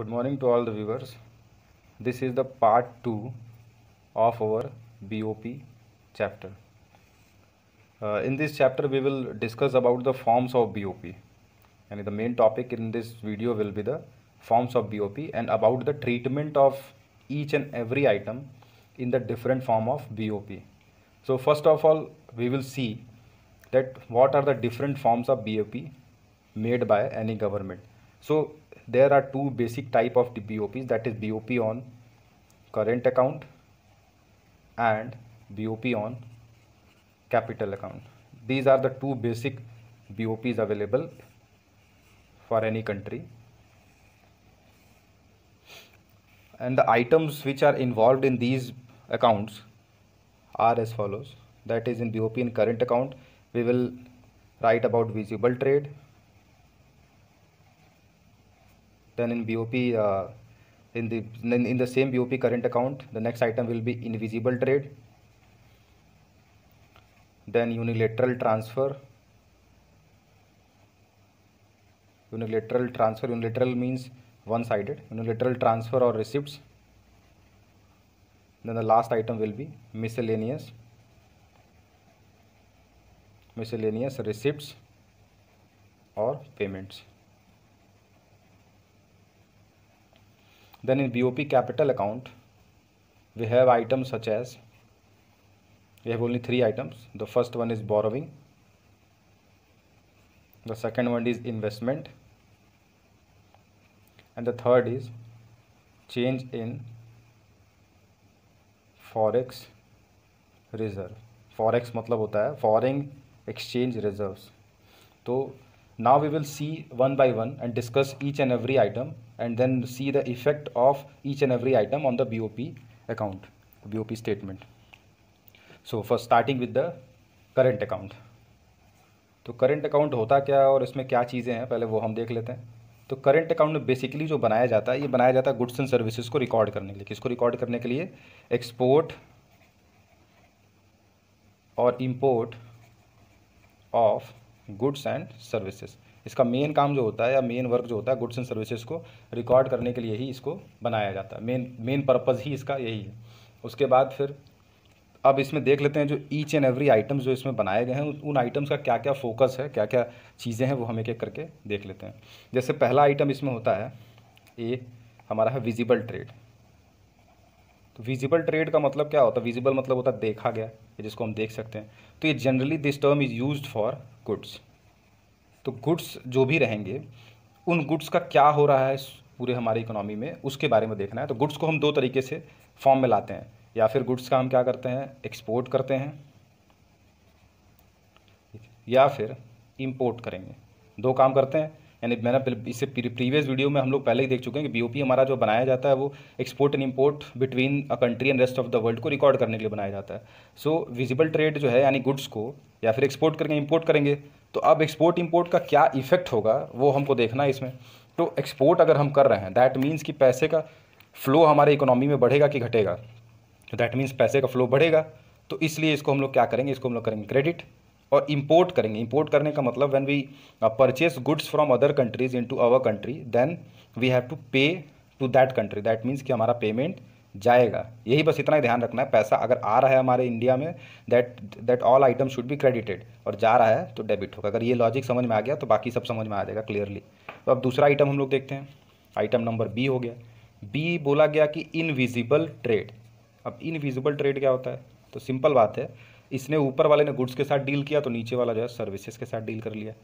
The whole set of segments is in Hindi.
good morning to all the viewers this is the part 2 of our bop chapter uh, in this chapter we will discuss about the forms of bop and the main topic in this video will be the forms of bop and about the treatment of each and every item in the different form of bop so first of all we will see that what are the different forms of bop made by any government so there are two basic type of the BOPs that is BOP on current account and BOP on capital account. These are the two basic BOPs available for any country. And the items which are involved in these accounts are as follows. That is in BOP in current account, we will write about visible trade, Then in BOP, uh, in the in the same BOP current account, the next item will be invisible trade. Then unilateral transfer. Unilateral transfer. Unilateral means one-sided. Unilateral transfer or receipts. Then the last item will be miscellaneous. Miscellaneous receipts or payments. then in bop capital account we have items such as we have only three items the first one is borrowing the second one is investment and the third is change in forex reserve forex मतलब होता है foreign exchange reserves So now we will see one by one and discuss each and every item and then see the effect of each and every item on the BOP account, BOP statement. So first starting with the current account. तो करंट अकाउंट होता क्या है और इसमें क्या चीज़ें हैं पहले वो हम देख लेते हैं तो करंट अकाउंट में बेसिकली जो बनाया जाता है ये बनाया जाता है गुड्स एंड सर्विसेज को रिकॉर्ड करने के लिए किसको रिकॉर्ड करने के लिए एक्सपोर्ट और import of goods and services इसका मेन काम जो होता है या मेन वर्क जो होता है गुड्स एंड सर्विसेज को रिकॉर्ड करने के लिए ही इसको बनाया जाता है मेन मेन पर्पज़ ही इसका यही है उसके बाद फिर अब इसमें देख लेते हैं जो ईच एंड एवरी आइटम्स जो इसमें बनाए गए हैं उन आइटम्स का क्या क्या फोकस है क्या क्या चीज़ें हैं वो हम एक एक करके देख लेते हैं जैसे पहला आइटम इसमें होता है ए हमारा है विजिबल ट्रेड तो विजिबल ट्रेड का मतलब क्या होता है विजिबल मतलब होता है देखा गया जिसको हम देख सकते हैं तो ये generally this term is use for goods तो गुड्स जो भी रहेंगे उन गुड्स का क्या हो रहा है पूरे हमारे इकोनॉमी में उसके बारे में देखना है तो गुड्स को हम दो तरीके से फॉर्म में लाते हैं या फिर गुड्स का हम क्या करते हैं एक्सपोर्ट करते हैं या फिर इम्पोर्ट करेंगे दो काम करते हैं यानी मैंने इससे प्रीवियस वीडियो में हम लोग पहले ही देख चुके हैं कि बीओपी हमारा जो बनाया जाता है वो export and import between a country and rest of the world को रिकॉर्ड करने के लिए बनाया जाता है सो विजिबल ट्रेड जो है यानी गुड्स को या फिर एक्सपोर्ट करेंगे इम्पोर्ट करेंगे तो अब एक्सपोर्ट इम्पोर्ट का क्या इफ़ेक्ट होगा वो हमको देखना है इसमें तो एक्सपोर्ट अगर हम कर रहे हैं दैट मीन्स कि पैसे का फ़्लो हमारे इकोनॉमी में बढ़ेगा कि घटेगा तो दैट मीन्स पैसे का फ़्लो बढ़ेगा तो इसलिए इसको हम लोग क्या करेंगे इसको हम लोग करेंगे क्रेडिट और इम्पोर्ट करेंगे इम्पोर्ट करने का मतलब when we purchase goods from other countries into our country then we have to pay to that country that means कि हमारा पेमेंट जाएगा यही बस इतना ही ध्यान रखना है पैसा अगर आ रहा है हमारे इंडिया में that that all item should be credited और जा रहा है तो डेबिट होगा अगर ये लॉजिक समझ में आ गया तो बाकी सब समझ में आ जाएगा क्लियरली तो अब दूसरा आइटम हम लोग देखते हैं आइटम नंबर बी हो गया बी बोला गया कि इनविजिबल ट्रेड अब इनविजिबल ट्रेड क्या होता है तो सिंपल बात है इसने ऊपर वाले ने गुड्स के साथ डील किया तो नीचे वाला जो है सर्विसेज के साथ डील कर लिया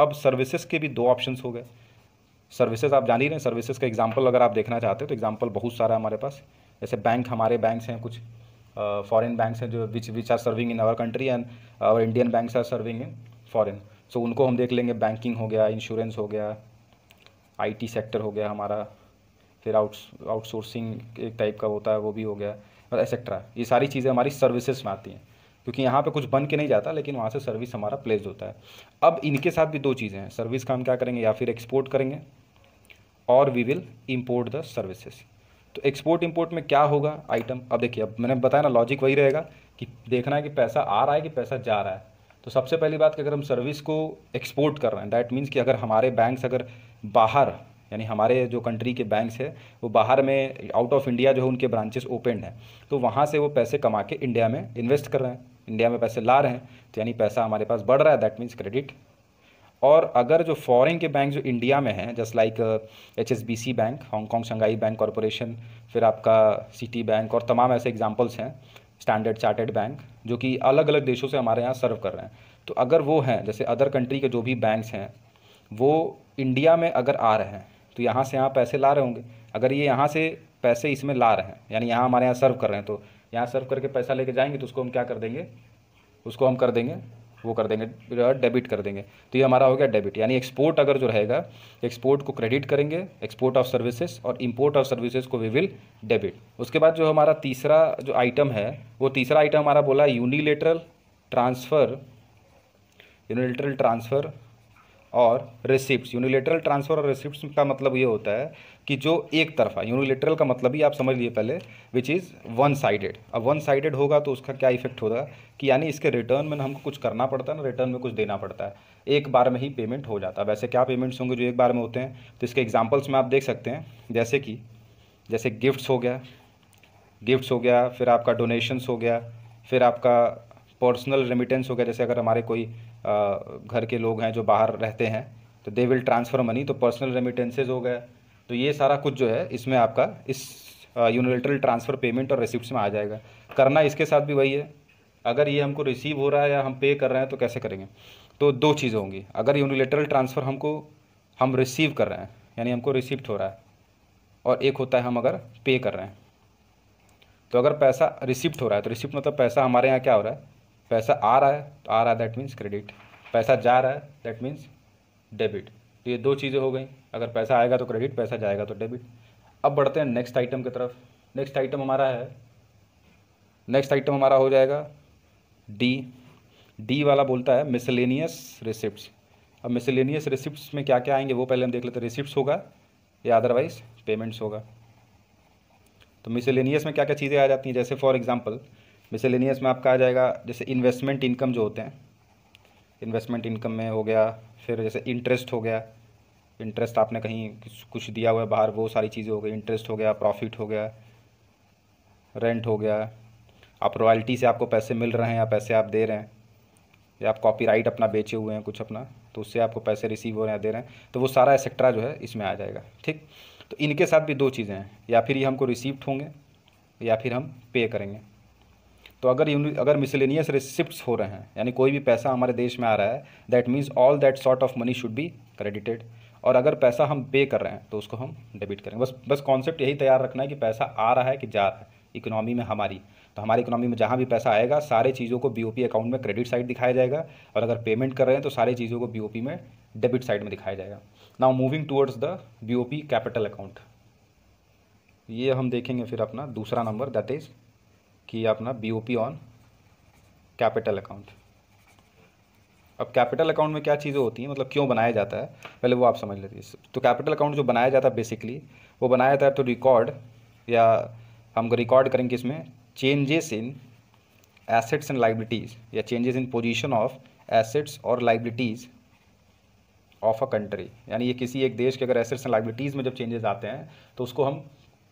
अब सर्विसेज के भी दो ऑप्शंस हो गए सर्विसेज आप जान ही रहे हैं सर्विसेज का एग्जाम्पल अगर आप देखना चाहते हो तो एग्जाम्पल बहुत सारा हमारे पास जैसे बैंक हमारे बैंक्स हैं कुछ फॉरेन बैंक्स हैं जो which which are serving in our country and our Indian banks are serving in foreign so उनको हम देख लेंगे बैंकिंग हो गया इंश्योरेंस हो गया आईटी सेक्टर हो गया हमारा फिर आउट आउटसोर्सिंग एक टाइप का होता है वो भी हो गया और एक्सेट्रा ये सारी चीज़ें हमारी सर्विसेज में आती हैं क्योंकि यहाँ पे कुछ बन के नहीं जाता लेकिन वहाँ से सर्विस हमारा प्लेस होता है अब इनके साथ भी दो चीज़ें हैं सर्विस का हम क्या करेंगे या फिर एक्सपोर्ट करेंगे और we will import the services तो एक्सपोर्ट इम्पोर्ट में क्या होगा आइटम अब देखिए अब मैंने बताया ना लॉजिक वही रहेगा कि देखना है कि पैसा आ रहा है कि पैसा जा रहा है तो सबसे पहली बात कि अगर हम सर्विस को एक्सपोर्ट कर रहे हैं दैट मीन्स कि अगर हमारे बैंक्स अगर बाहर यानी हमारे जो कंट्री के बैंक्स हैं वो बाहर में आउट ऑफ इंडिया जो है उनके ब्रांचेस ओपन हैं तो वहाँ से वो पैसे कमा के इंडिया में इन्वेस्ट कर रहे हैं इंडिया में पैसे ला रहे हैं तो यानी पैसा हमारे पास बढ़ रहा है दैट मीन्स क्रेडिट और अगर जो फॉरेन के बैंक जो इंडिया में हैं just like H S B C bank Hong Kong Shanghai bank corporation फिर आपका सिटी बैंक और तमाम ऐसे एग्जाम्पल्स हैं स्टैंडर्ड चार्टेड बैंक जो कि अलग अलग देशों से हमारे यहाँ सर्व कर रहे हैं तो अगर वो हैं जैसे अदर कंट्री के जो भी बैंक्स हैं वो इंडिया में अगर आ रहे हैं तो यहाँ से यहाँ पैसे ला रहे होंगे अगर ये यहाँ से पैसे इसमें ला रहे हैं यानी यहाँ हमारे यहाँ सर्व कर रहे हैं तो यहाँ सर्व करके पैसा लेके जाएंगे तो उसको हम क्या कर देंगे उसको हम कर देंगे वो कर देंगे डेबिट कर देंगे तो ये हमारा हो गया डेबिट यानी एक्सपोर्ट अगर जो रहेगा एक्सपोर्ट को क्रेडिट करेंगे एक्सपोर्ट ऑफ सर्विसेज और इम्पोर्ट ऑफ सर्विसेज को वी विल डेबिट उसके बाद जो हमारा तीसरा जो आइटम है वो तीसरा आइटम हमारा बोला यूनिलेटरल ट्रांसफ़र यूनिलेटरल ट्रांसफ़र और रिसिप्ट यूनिलेटरल ट्रांसफ़र और रिसिप्ट का मतलब ये होता है कि जो एक तरफा यूनिलेटरल का मतलब ही आप समझ लिए पहले विच इज़ वन साइडेड अब वन साइडेड होगा तो उसका क्या इफेक्ट होगा कि यानी इसके रिटर्न में हमको कुछ करना पड़ता है ना रिटर्न में कुछ देना पड़ता है एक बार में ही पेमेंट हो जाता है वैसे क्या पेमेंट्स होंगे जो एक बार में होते हैं तो इसके एग्जाम्पल्स में आप देख सकते हैं जैसे कि जैसे गिफ्ट्स हो गया गिफ्ट्स हो गया फिर आपका डोनेशंस हो गया फिर आपका पर्सनल रेमिटेंस हो गया जैसे अगर हमारे कोई घर के लोग हैं जो बाहर रहते हैं तो दे विल ट्रांसफ़र मनी तो पर्सनल रेमिटेंसेज हो गया तो ये सारा कुछ जो है इसमें आपका इस यूनिलेटरल ट्रांसफ़र पेमेंट और रिसिप्ट में आ जाएगा करना इसके साथ भी वही है अगर ये हमको रिसीव हो रहा है या हम पे कर रहे हैं तो कैसे करेंगे तो दो चीज़ें होंगी अगर यूनिलेटरल ट्रांसफ़र हमको हम रिसीव कर रहे हैं यानी हमको रिसिप्ट हो रहा है और एक होता है हम अगर पे कर रहे हैं तो अगर पैसा रिसिप्ट हो रहा है तो रिसिप्ट मतलब पैसा हमारे यहाँ क्या हो रहा है पैसा आ रहा है तो आ रहा है दैट मीन्स क्रेडिट पैसा जा रहा है दैट मीन्स डेबिट तो ये दो चीज़ें हो गई अगर पैसा आएगा तो क्रेडिट पैसा जाएगा तो डेबिट अब बढ़ते हैं नेक्स्ट आइटम की तरफ नेक्स्ट आइटम हमारा है नेक्स्ट आइटम हमारा हो जाएगा डी डी वाला बोलता है मिसलेनियस रिसिप्ट अब मिसलेनियस रिसिप्ट में क्या क्या आएंगे वो पहले हम देख लेते हैं रिसिप्ट होगा या अदरवाइज पेमेंट्स होगा तो मिसलेनियस में क्या क्या चीज़ें आ जाती हैं जैसे फॉर एग्जाम्पल मिसेलिनियस में आपका आ जाएगा जैसे इन्वेस्टमेंट इनकम जो होते हैं इन्वेस्टमेंट इनकम में हो गया फिर जैसे इंटरेस्ट हो गया इंटरेस्ट आपने कहीं कुछ दिया हुआ है बाहर वो सारी चीज़ें हो गई इंटरेस्ट हो गया प्रॉफिट हो गया रेंट हो गया आप रॉयल्टी से आपको पैसे मिल रहे हैं या पैसे आप दे रहे हैं या आप कॉपी अपना बेचे हुए हैं कुछ अपना तो उससे आपको पैसे रिसीव हो रहे हैं दे रहे हैं तो वो सारा एक्सेट्रा जो है इसमें आ जाएगा ठीक तो इनके साथ भी दो चीज़ें हैं या फिर ये हमको रिसीव्ड होंगे या फिर हम पे करेंगे तो अगर अगर मिसलिनियस रिसिप्ट हो रहे हैं यानी कोई भी पैसा हमारे देश में आ रहा है that means all that sort of money should be credited और अगर पैसा हम पे कर रहे हैं तो उसको हम डेबिट करेंगे बस बस कॉन्सेप्ट यही तैयार रखना है कि पैसा आ रहा है कि जा रहा है इकोनॉमी में हमारी तो हमारी इकोनॉमी में जहाँ भी पैसा आएगा सारे चीज़ों को बीओपी अकाउंट में क्रेडिट साइड दिखाया जाएगा और अगर पेमेंट कर रहे हैं तो सारी चीज़ों को बीओपी में डेबिट साइड में दिखाया जाएगा now moving towards the BOP capital account ये हम देखेंगे फिर अपना दूसरा नंबर दैट इज़ कि अपना बीओपी ऑन कैपिटल अकाउंट अब कैपिटल अकाउंट में क्या चीज़ें होती हैं मतलब क्यों बनाया जाता है पहले वो आप समझ लेते हैं तो कैपिटल अकाउंट जो बनाया जाता है बेसिकली वो बनाया जाता है तो रिकॉर्ड या हम रिकॉर्ड करेंगे इसमें changes in assets and liabilities या changes in position of assets और लाइबिलिटीज़ ऑफ अ कंट्री यानी ये किसी एक देश के अगर एसेट्स एंड लाइबिलिटीज़ में जब चेंजेस आते हैं तो उसको हम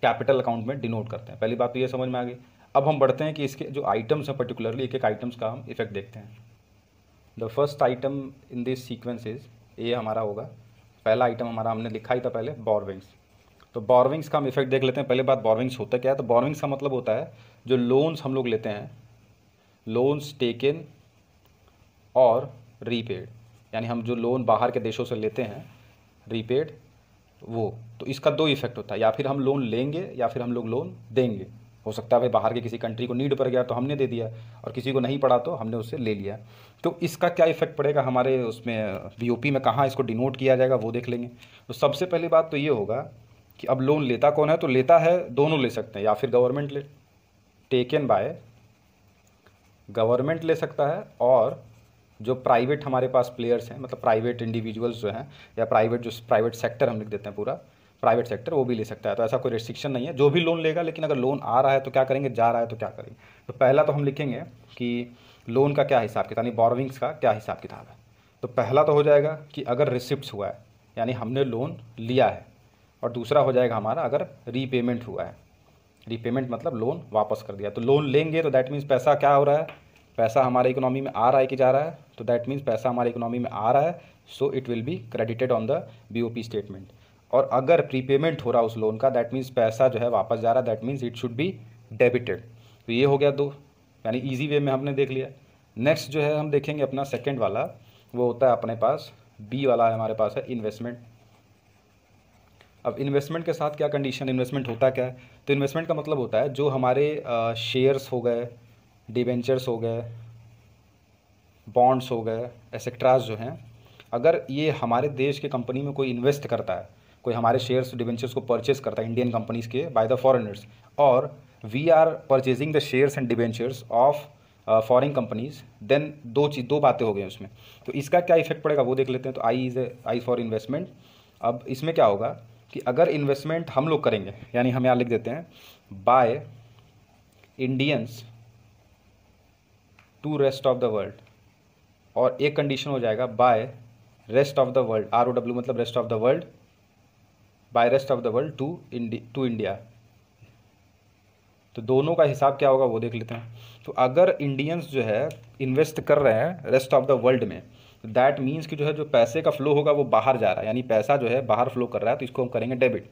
कैपिटल अकाउंट में डिनोट करते हैं पहली बात तो ये समझ में आ गई अब हम बढ़ते हैं कि इसके जो आइटम्स हैं पर्टिकुलरली एक एक आइटम्स का हम इफेक्ट देखते हैं the first item in this sequence is A हमारा होगा पहला आइटम हमारा हमने लिखा ही था पहले बॉर्विंग्स तो बॉर्विंग्स का हम इफेक्ट देख लेते हैं पहले बात बॉर्विंग्स होता क्या है तो बॉर्विंग्स का मतलब होता है जो लोन्स हम लोग लेते हैं लोन्स टेकन और रीपेड यानी हम जो लोन बाहर के देशों से लेते हैं रीपेड वो तो इसका दो इफेक्ट होता है या फिर हम लोन लेंगे या फिर हम लोग लोन देंगे हो सकता है भाई बाहर के किसी कंट्री को नीड पड़ गया तो हमने दे दिया और किसी को नहीं पड़ा तो हमने उससे ले लिया तो इसका क्या इफेक्ट पड़ेगा हमारे उसमें बी में कहाँ इसको डिनोट किया जाएगा वो देख लेंगे तो सबसे पहली बात तो ये होगा कि अब लोन लेता कौन है तो लेता है दोनों ले सकते हैं या फिर गवर्नमेंट ले टेकन बाय गवर्नमेंट ले सकता है और जो प्राइवेट हमारे पास प्लेयर्स हैं मतलब प्राइवेट इंडिविजुअल्स जो हैं या प्राइवेट जो प्राइवेट सेक्टर हम लिख देते हैं पूरा प्राइवेट सेक्टर वो भी ले सकता है तो ऐसा कोई रिस्ट्रिक्शन नहीं है जो भी लोन लेगा लेकिन अगर लोन आ रहा है तो क्या करेंगे जा रहा है तो क्या करेंगे तो पहला तो हम लिखेंगे कि लोन का क्या हिसाब किताब यानी का क्या हिसाब किताब है तो पहला तो हो जाएगा कि अगर रिसिप्ट हुआ है यानी हमने लोन लिया है और दूसरा हो जाएगा हमारा अगर रीपेमेंट हुआ है रीपेमेंट मतलब लोन वापस कर दिया तो लोन लेंगे तो दैट मीन्स पैसा क्या हो रहा है पैसा हमारे इकोनॉमी में आ रहा है कि जा रहा है तो दैट मीन्स पैसा हमारे इकोनॉमी में आ रहा है so it will be credited on the B O P statement और अगर प्रीपेमेंट हो रहा उस लोन का दैट मीन्स पैसा जो है वापस जा रहा that means it should be debited तो ये हो गया दो यानी ईजी वे में हमने देख लिया नेक्स्ट जो है हम देखेंगे अपना सेकेंड वाला वो होता है अपने पास बी वाला हमारे पास है इन्वेस्टमेंट अब इन्वेस्टमेंट के साथ क्या कंडीशन इन्वेस्टमेंट होता क्या है तो इन्वेस्टमेंट का मतलब होता है जो हमारे शेयर्स हो गए डिवेंचर्स हो गए बॉन्ड्स हो गए एसेक्ट्राज जो हैं अगर ये हमारे देश के कंपनी में कोई इन्वेस्ट करता है कोई हमारे शेयर्स डिबेंचर्स को परचेस करता है इंडियन कंपनीज के बाय द फॉरेनर्स और we are purchasing the shares and debentures of foreign companies then दो चीज दो बातें हो गई उसमें तो इसका क्या इफेक्ट पड़ेगा वो देख लेते हैं तो I is I for investment अब इसमें क्या होगा कि अगर इन्वेस्टमेंट हम लोग करेंगे यानी हम यहाँ लिख देते हैं by Indians to rest of the world और एक कंडीशन हो जाएगा by rest of the world R O W मतलब rest of the world by rest of the world to India to India तो दोनों का हिसाब क्या होगा वो देख लेते हैं तो अगर इंडियंस जो है इन्वेस्ट कर रहे हैं रेस्ट ऑफ द वर्ल्ड में तो दैट मीन्स कि जो है जो पैसे का फ्लो होगा वो बाहर जा रहा है यानी पैसा जो है बाहर फ्लो कर रहा है तो इसको हम करेंगे डेबिट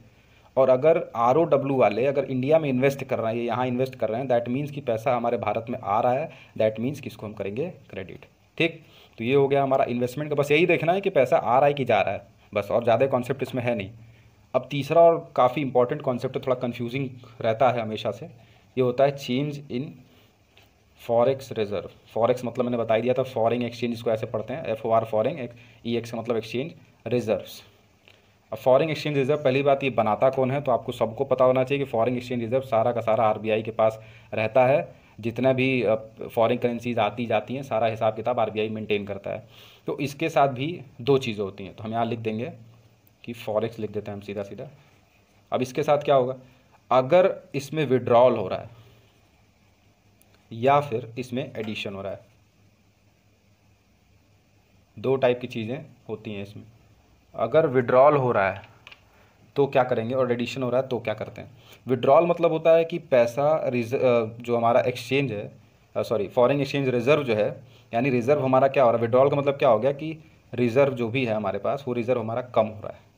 और अगर आर ओ डब्ल्यू वाले अगर इंडिया में इन्वेस्ट कर रहे हैं यहाँ इन्वेस्ट कर रहे हैं दैट मीन्स कि पैसा हमारे भारत में आ रहा है दैट मीन्स कि इसको हम करेंगे क्रेडिट ठीक तो ये हो गया हमारा इन्वेस्टमेंट का बस यही देखना है कि पैसा आ रहा है कि जा रहा है बस और ज़्यादा कॉन्सेप्ट इसमें है नहीं अब तीसरा और काफ़ी इंपॉर्टेंट कॉन्सेप्ट है थोड़ा कन्फ्यूजिंग रहता है हमेशा से ये होता है change in forex reserve forex मतलब मैंने बताई दिया था फॉरेन एक्सचेंज इसको ऐसे पढ़ते हैं F O R foreign E X मतलब एक्सचेंज रिज़र्व अब फॉरेन एक्सचेंज रिजर्व पहली बात ये बनाता कौन है तो आपको सबको पता होना चाहिए कि फॉरेन एक्सचेंज रिजर्व सारा का सारा आरबीआई के पास रहता है जितना भी फॉरेन करेंसीज आती जाती हैं सारा हिसाब किताब आरबीआई मेंटेन करता है तो इसके साथ भी दो चीज़ें होती हैं तो हम यहाँ लिख देंगे कि फॉरेक्स लिख देते हैं हम सीधा सीधा अब इसके साथ क्या होगा अगर इसमें विड्रॉल हो रहा है या फिर इसमें एडिशन हो रहा है दो टाइप की चीज़ें होती हैं इसमें अगर विड्रॉल हो रहा है तो क्या करेंगे और एडिशन हो रहा है तो क्या करते हैं विड्रॉल मतलब होता है कि पैसा जो हमारा एक्सचेंज है सॉरी फॉरेन एक्सचेंज रिजर्व जो है यानी रिजर्व हमारा क्या हो रहा है विड्रॉल का मतलब क्या हो गया कि रिजर्व जो भी है हमारे पास वो रिजर्व हमारा कम हो रहा है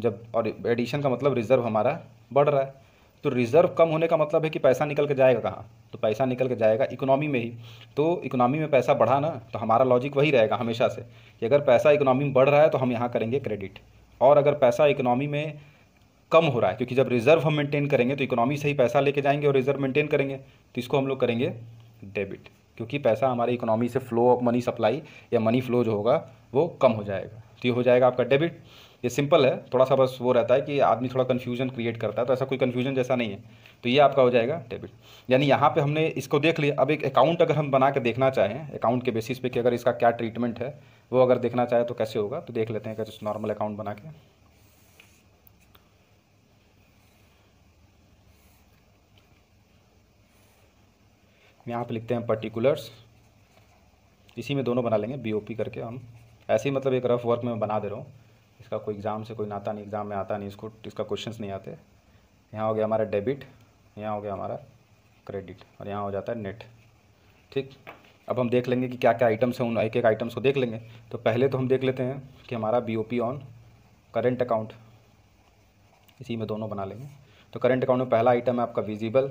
जब और एडिशन का मतलब रिज़र्व हमारा बढ़ रहा है तो रिज़र्व कम होने का मतलब है कि पैसा निकल के जाएगा कहाँ तो पैसा निकल के जाएगा इकोनॉमी में ही तो इकोनॉमी में पैसा बढ़ा ना तो हमारा लॉजिक वही रहेगा हमेशा से कि अगर पैसा इकोनॉमी में बढ़ रहा है तो हम यहाँ करेंगे क्रेडिट और अगर पैसा इकोनॉमी में कम हो रहा है क्योंकि जब रिज़र्व हम मेंटेन करेंगे तो इकोनॉमी से ही पैसा लेके जाएंगे और रिज़र्व मेंटेन करेंगे तो इसको हम लोग करेंगे डेबिट क्योंकि पैसा हमारे इकोनॉमी से फ्लो ऑफ मनी सप्लाई या मनी फ्लो जो होगा वो कम हो जाएगा तो ये हो जाएगा आपका डेबिट ये सिंपल है थोड़ा सा बस वो रहता है कि आदमी थोड़ा कन्फ्यूजन क्रिएट करता है तो ऐसा कोई कन्फ्यूजन जैसा नहीं है तो ये आपका हो जाएगा डेबिट यानी यहाँ पे हमने इसको देख लिया अब एक अकाउंट अगर हम बना के देखना चाहें अकाउंट के बेसिस पे कि अगर इसका क्या ट्रीटमेंट है वो अगर देखना चाहे तो कैसे होगा तो देख लेते हैं कैसे नॉर्मल अकाउंट बना के यहाँ पे लिखते हैं पर्टिकुलर्स इसी में दोनों बना लेंगे बी करके हम ऐसे ही मतलब एक रफ वर्क में बना दे रहा हूँ इसका कोई एग्ज़ाम से कोई नाता नहीं एग्ज़ाम में आता नहीं इसको इसका क्वेश्चन नहीं आते यहाँ हो गया हमारा डेबिट यहाँ हो गया हमारा क्रेडिट और यहाँ हो जाता है नेट ठीक अब हम देख लेंगे कि क्या क्या आइटम्स हैं उन एक एक आइटम्स को देख लेंगे तो पहले तो हम देख लेते हैं कि हमारा बी ऑन करेंट अकाउंट इसी में दोनों बना लेंगे तो करेंट अकाउंट में पहला आइटम है आपका विजिबल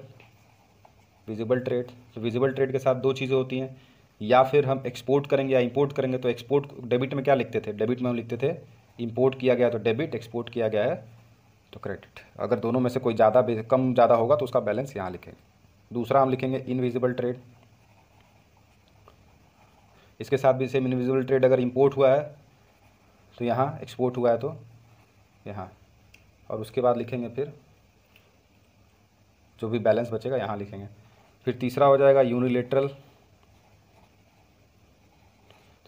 विजिबल ट्रेड तो विजिबल ट्रेड के साथ दो चीज़ें होती हैं या फिर हम एक्सपोर्ट करेंगे या इंपोर्ट करेंगे तो एक्सपोर्ट डेबिट में क्या लिखते थे डेबिट में हम लिखते थे इंपोर्ट किया गया तो डेबिट एक्सपोर्ट किया गया है तो क्रेडिट तो अगर दोनों में से कोई ज़्यादा कम ज़्यादा होगा तो उसका बैलेंस यहाँ लिखेंगे दूसरा हम लिखेंगे इनविजिबल ट्रेड इसके साथ भी सेम इनविजिबल ट्रेड अगर इंपोर्ट हुआ है तो यहाँ एक्सपोर्ट हुआ है तो यहाँ और उसके बाद लिखेंगे फिर जो भी बैलेंस बचेगा यहाँ लिखेंगे फिर तीसरा हो जाएगा यूनिलेटरल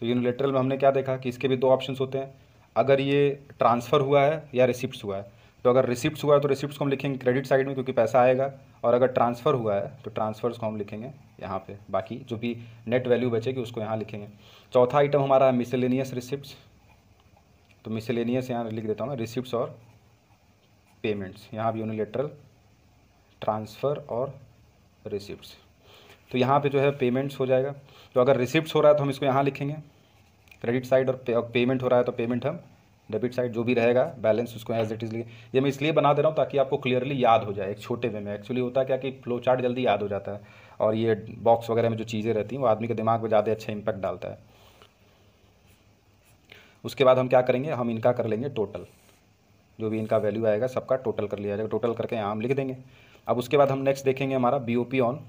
तो यूनिलेटरल में हमने क्या देखा कि इसके भी दो ऑप्शंस होते हैं अगर ये ट्रांसफ़र हुआ है या रिसिप्ट हुआ है तो अगर रिसिप्ट हुआ है तो रिसिप्ट को हम लिखेंगे क्रेडिट साइड में क्योंकि पैसा आएगा और अगर ट्रांसफ़र हुआ है तो ट्रांसफ़र्स को हम लिखेंगे यहाँ पे बाकी जो भी नेट वैल्यू बचेगी उसको यहाँ लिखेंगे चौथा आइटम हमारा है मिसलेनियस रिसिप्ट तो मिसलेनियस यहाँ लिख देता हूँ मैं रिसिप्ट और पेमेंट्स यहाँ भी यूनिलेटरल ट्रांसफ़र और रिसिप्ट तो यहाँ पे जो है पेमेंट्स हो जाएगा तो अगर रिसिप्ट हो रहा है तो हम इसको यहाँ लिखेंगे क्रेडिट साइड और पेमेंट हो रहा है तो पेमेंट हम डेबिट साइड जो भी रहेगा बैलेंस उसको एज इट इज़ लिए ये मैं इसलिए बना दे रहा हूँ ताकि आपको क्लियरली याद हो जाए एक छोटे वे में एक्चुअली होता क्या कि फ्लो चार्ट जल्दी याद हो जाता है और ये बॉक्स वगैरह में जो चीज़ें रहती हैं वो आदमी के दिमाग में ज़्यादा अच्छा इम्पैक्ट डालता है उसके बाद हम क्या करेंगे हम इनका कर लेंगे टोटल जो भी इनका वैल्यू आएगा सबका टोटल कर लिया जाएगा टोटल करके आम लिख देंगे अब उसके बाद हम नेक्स्ट देखेंगे हमारा B on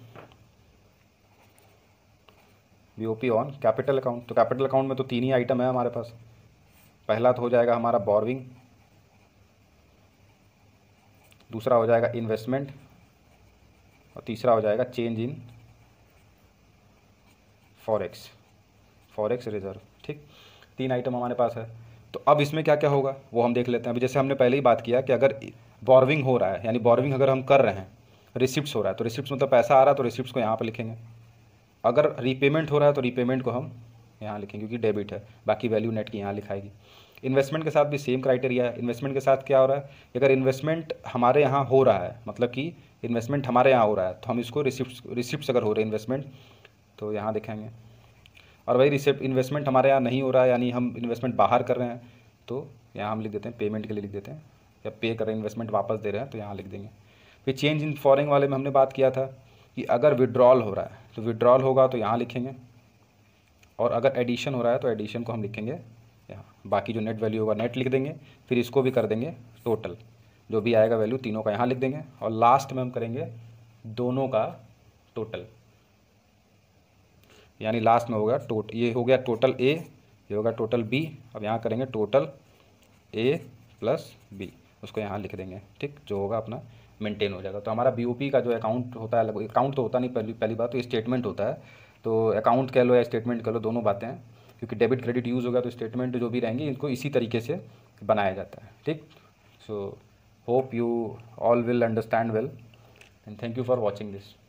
V O P on capital account तो कैपिटल अकाउंट में तो तीन ही आइटम है हमारे पास पहला तो हो जाएगा हमारा बॉरविंग दूसरा हो जाएगा इन्वेस्टमेंट और तीसरा हो जाएगा change in forex forex reserve ठीक तीन आइटम हमारे पास है तो अब इसमें क्या क्या होगा वो हम देख लेते हैं अभी जैसे हमने पहले ही बात किया कि अगर बॉरविंग हो रहा है यानी बॉरविंग अगर हम कर रहे हैं रिसिप्ट हो रहा है तो रिसिप्ट मतलब पैसा आ रहा है तो रिसिप्ट को यहाँ पर लिखेंगे अगर रीपेमेंट हो रहा है तो रीपेमेंट को हम यहाँ लिखेंगे क्योंकि डेबिट है बाकी वैल्यू नेट की यहाँ लिखाएगी इन्वेस्टमेंट के साथ भी सेम क्राइटेरिया है इन्वेस्टमेंट के साथ क्या हो रहा है अगर इन्वेस्टमेंट हमारे यहाँ हो रहा है मतलब कि इन्वेस्टमेंट हमारे यहाँ हो रहा है तो हम इसको रिसिप्ट रिसिप्ट अगर हो रहे इन्वेस्टमेंट तो यहाँ दिखाएंगे और वही रिसिप्ट इन्वेस्टमेंट हमारे यहाँ नहीं हो रहा है यानी हम इन्वेस्टमेंट बाहर कर रहे हैं तो यहाँ हम लिख देते हैं पेमेंट के लिए लिख देते हैं या पे कर रहे हैं इन्वेस्टमेंट वापस दे रहे हैं तो यहाँ लिख देंगे फिर चेंज इन फॉरिंग वाले में हमने बात किया था कि अगर विड्रॉल हो रहा है तो विड्रॉल होगा तो यहाँ लिखेंगे और अगर एडिशन हो रहा है तो एडिशन को हम लिखेंगे यहाँ बाकी जो नेट वैल्यू होगा नेट लिख देंगे फिर इसको भी कर देंगे टोटल जो भी आएगा वैल्यू तीनों का यहाँ लिख देंगे और लास्ट में हम करेंगे दोनों का टोटल यानी लास्ट में होगा टोट ये हो गया टोटल ए ये होगा टोटल बी अब यहाँ करेंगे टोटल ए प्लस बी उसको यहाँ लिख देंगे ठीक जो होगा अपना मेंटेन हो जाएगा तो हमारा बी का जो अकाउंट होता है अकाउंट मतलब तो होता नहीं पहली पहली बात तो स्टेटमेंट होता है तो अकाउंट कह लो या स्टेटमेंट कह लो दोनों बातें क्योंकि डेबिट क्रेडिट यूज़ होगा तो स्टेटमेंट जो भी रहेंगी इनको इसी तरीके से बनाया जाता है ठीक so hope you all will understand well and thank you for watching this